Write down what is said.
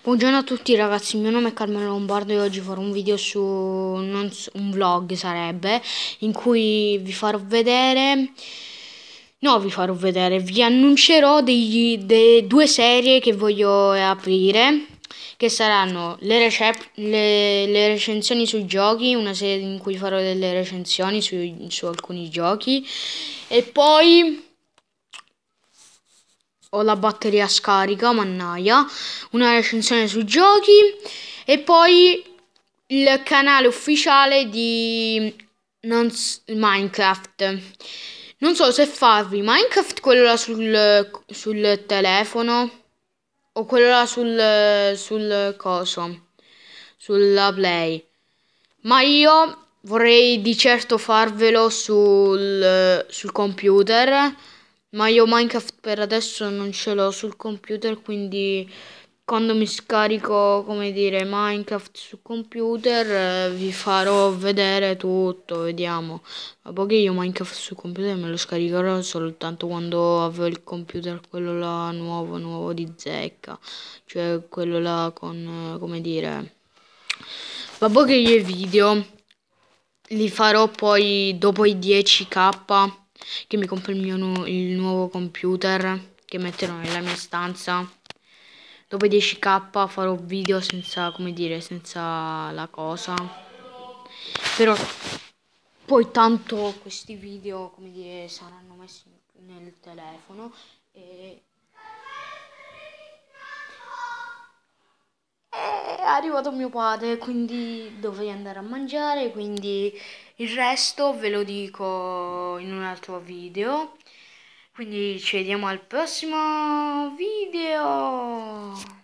Buongiorno a tutti ragazzi, il mio nome è Carmelo Lombardo e oggi farò un video su non, un vlog sarebbe in cui vi farò vedere no vi farò vedere, vi annuncerò degli, de, due serie che voglio aprire che saranno le, recep, le, le, recensioni sui giochi, una serie in cui farò delle recensioni su, su alcuni giochi e poi ho la batteria scarica, mannaia, una recensione sui giochi e poi il canale ufficiale di non Minecraft. Non so se farvi Minecraft quello là sul, sul telefono o quello là sul, sul coso, sulla play. Ma io vorrei di certo farvelo sul, sul computer ma io Minecraft per adesso non ce l'ho sul computer, quindi quando mi scarico, come dire, Minecraft sul computer, eh, vi farò vedere tutto, vediamo. A poco io Minecraft sul computer me lo scaricherò soltanto quando avrò il computer, quello là nuovo, nuovo di zecca. Cioè quello là con, eh, come dire... Vabbè che io i video li farò poi dopo i 10k che mi compro il, mio nu il nuovo computer che metterò nella mia stanza dopo 10k farò video senza come dire senza la cosa però poi tanto questi video come dire saranno messi nel telefono e arrivato mio padre, quindi dovrei andare a mangiare, quindi il resto ve lo dico in un altro video. Quindi ci vediamo al prossimo video.